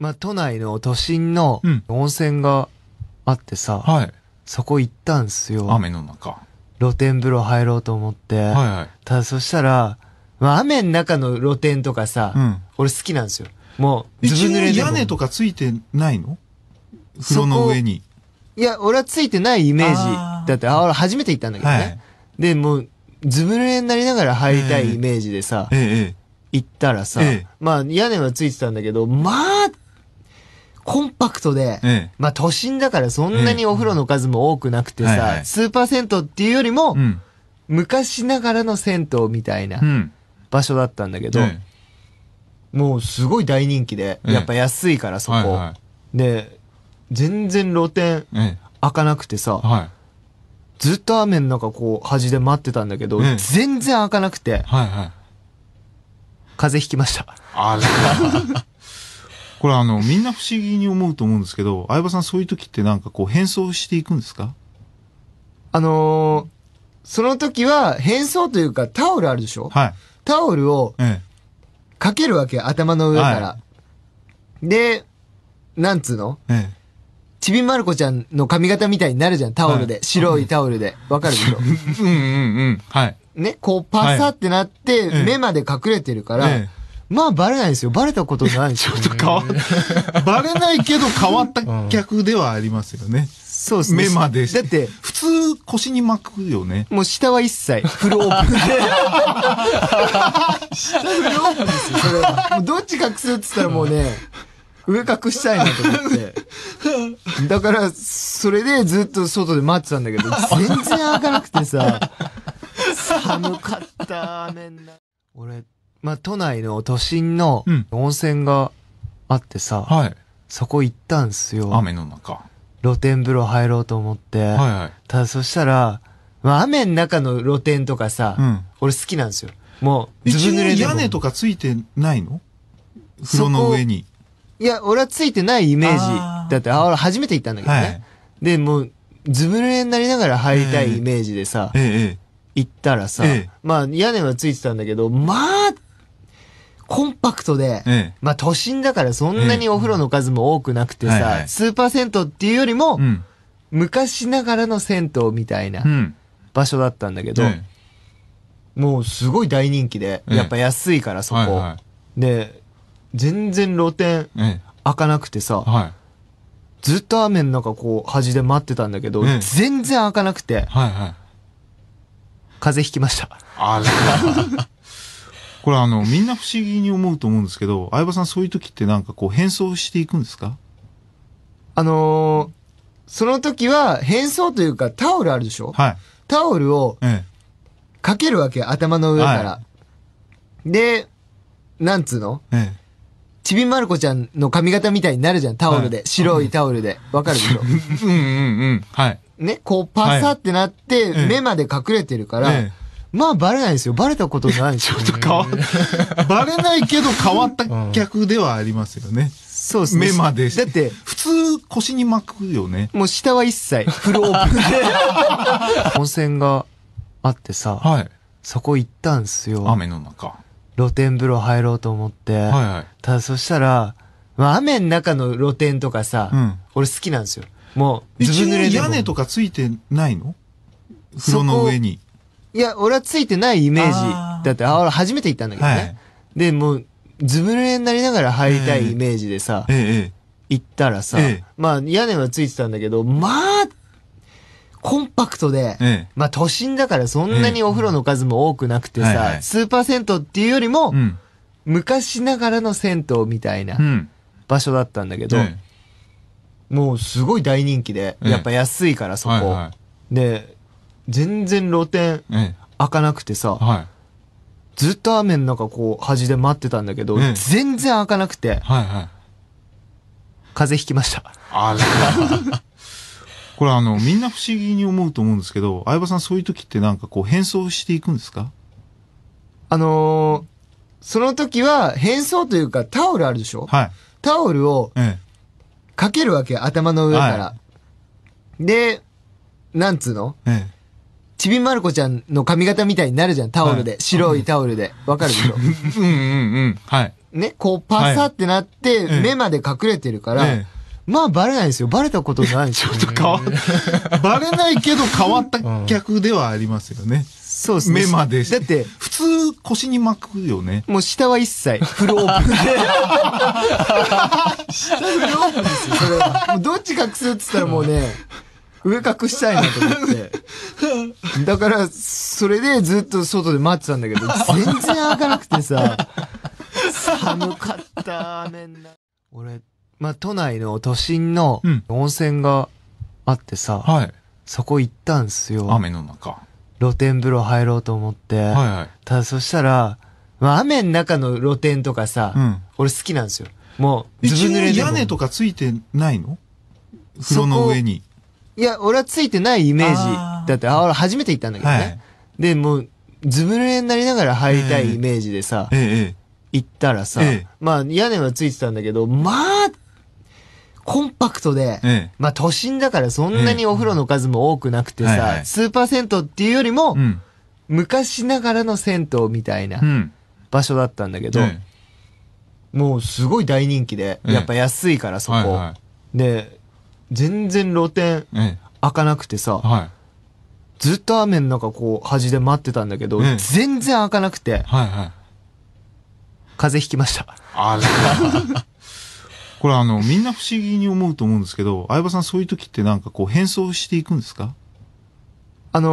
まあ、都内の都心の温泉があってさ、はい。そこ行ったんすよ。雨の中。露天風呂入ろうと思って。いはい。ただそしたら、まあ、雨の中の露天とかさ、うん俺好きなんですよ。もう、ずぶ濡れでも屋根とかついてないの風呂の上に。いや、俺はついてないイメージだって、あ、俺初めて行ったんだけどね。はい。で、もう、ずぶ濡れになりながら入りたいイメージでさ、ええ行ったらさ、えまあ屋根はついてたんだけど、まあコンパクトで、ええ、まあ都心だからそんなにお風呂の数も多くなくてさ、えはいはい、スーパー銭湯っていうよりも、うん、昔ながらの銭湯みたいな場所だったんだけど、もうすごい大人気で、やっぱ安いからそこ。はいはい、で、全然露店開かなくてさ、はい、ずっと雨の中こう端で待ってたんだけど、全然開かなくて、はいはい、風邪ひきました。あ これあの、みんな不思議に思うと思うんですけど、相葉さんそういう時ってなんかこう変装していくんですかあのー、その時は変装というかタオルあるでしょはい。タオルをかけるわけ、頭の上から。はで、なんつうのえ。えちびまる子ちゃんの髪型みたいになるじゃん、タオルで。はい白いタオルで。わかるでしょうんうんうん。はい。ね、こうパサってなって、目まで隠れてるから、ええまあバレないですよ。バレたことないですよ、ね。ちょっと変わっ、バレないけど変わった客ではありますよね。そうですね。目までだって、普通腰に巻くよね。もう下は一切、フルオープンで。下フルオープンですよ、それは。もうどっち隠すって言ったらもうね、上隠したいなと思って。だから、それでずっと外で待ってたんだけど、全然開かなくてさ、寒かった、めんな。俺まあ、都内の都心の温泉があってさ、はい。そこ行ったんすよ。雨の中。露天風呂入ろうと思って。いはい。ただそしたら、まあ、雨の中の露天とかさ、うん俺好きなんですよ。もう、ず一ぶ濡れで屋根とかついてないの風呂の上に。いや、俺はついてないイメージーだって、あ、俺初めて行ったんだけどね。はいで、もう、ずぶ濡れになりながら入りたいイメージでさ、ええ行ったらさ、えまあ屋根はついてたんだけど、まあコンパクトで、ええ、まあ都心だからそんなにお風呂の数も多くなくてさ、えはいはい、スーパー銭湯っていうよりも、うん、昔ながらの銭湯みたいな場所だったんだけど、もうすごい大人気で、やっぱ安いからそこ。はいはい、で、全然露店開かなくてさ、ずっと雨の中こう端で待ってたんだけど、全然開かなくて、はいはい、風邪ひきました。あら。これあの、みんな不思議に思うと思うんですけど、相葉さんそういう時ってなんかこう変装していくんですかあのー、その時は変装というかタオルあるでしょはい。タオルをかけるわけ、頭の上から。はで、なんつうのえ。えちびまる子ちゃんの髪型みたいになるじゃん、タオルで。はい白いタオルで。わかるでしょ うんうんうん。はい。ね、こうパサってなって、目まで隠れてるから、ええまあ、バレないですよ。バレたことないですよ、ちょっと変わっ、た。バレないけど変わった客ではありますよね。そうですね。目まで。だって、普通腰に巻くよね。もう下は一切、フルオープンで。温泉があってさ、はい、そこ行ったんですよ。雨の中。露天風呂入ろうと思って。はいはい、ただそしたら、まあ、雨の中の露天とかさ、うん、俺好きなんですよ。もう、ずぶ濡れで。屋根とかついてないの風呂の上に。いや、俺はついてないイメージだって、あ俺初めて行ったんだけどね。はい、で、もう、ずぶ濡れになりながら入りたいイメージでさ、ええ、行ったらさ、え、まあ屋根はついてたんだけど、まあ、コンパクトで、まあ都心だからそんなにお風呂の数も多くなくてさ、スーパー銭湯っていうよりも、うん、昔ながらの銭湯みたいな場所だったんだけど、もうすごい大人気で、やっぱ安いからそこ。はいはい、で、全然露店、開かなくてさ、はい、ずっと雨の中こう端で待ってたんだけど、え、全然開かなくて、はいはい、風邪ひきました。あ これあの、みんな不思議に思うと思うんですけど、相葉さんそういう時ってなんかこう変装していくんですかあのー、その時は変装というかタオルあるでしょはい。タオルをかけるわけ、頭の上から。はい、で、なんつうの、ええ、ちびまる子ちゃんの髪型みたいになるじゃん、タオルで。はい、白いタオルで。わかるでしょ うんうんうん。はい。ね、こうパサってなって、はい、目まで隠れてるから、ええ、まあバレないですよ。バレたことないですよ、ね。ちょっと変わった。バレないけど変わった客ではありますよね。そうですね。目まで。だって、普通腰に巻くよね。もう下は一切、フルオープン 下フルオープンですよ、それは。どっち隠すって言ったらもうね、上隠したいなと思って。だから、それでずっと外で待ってたんだけど、全然開かなくてさ、寒かった、雨んな。俺、まあ、都内の都心の温泉があってさ、はい。そこ行ったんすよ。雨の中。露天風呂入ろうと思って。はいはい。ただそしたら、まあ、雨の中の露天とかさ、うん。俺好きなんですよ。もう、ず一ぶ濡れで屋根とかついてないの風呂の上に。いや、俺はついてないイメージだって、あ、俺初めて行ったんだけどね。はい、で、もう、ずぶ濡れになりながら入りたいイメージでさ、えー、行ったらさ、えー、まあ屋根はついてたんだけど、まあ、コンパクトで、えー、まあ都心だからそんなにお風呂の数も多くなくてさ、はいはい、スーパー銭湯っていうよりも、うん、昔ながらの銭湯みたいな場所だったんだけど、うん、もうすごい大人気で、やっぱ安いからそこ。はいはい、で、全然露店開かなくてさ、はい、ずっと雨の中こう端で待ってたんだけど、ええ、全然開かなくて、はいはい、風邪ひきました。あ これあの、みんな不思議に思うと思うんですけど、相葉さんそういう時ってなんかこう変装していくんですかあの、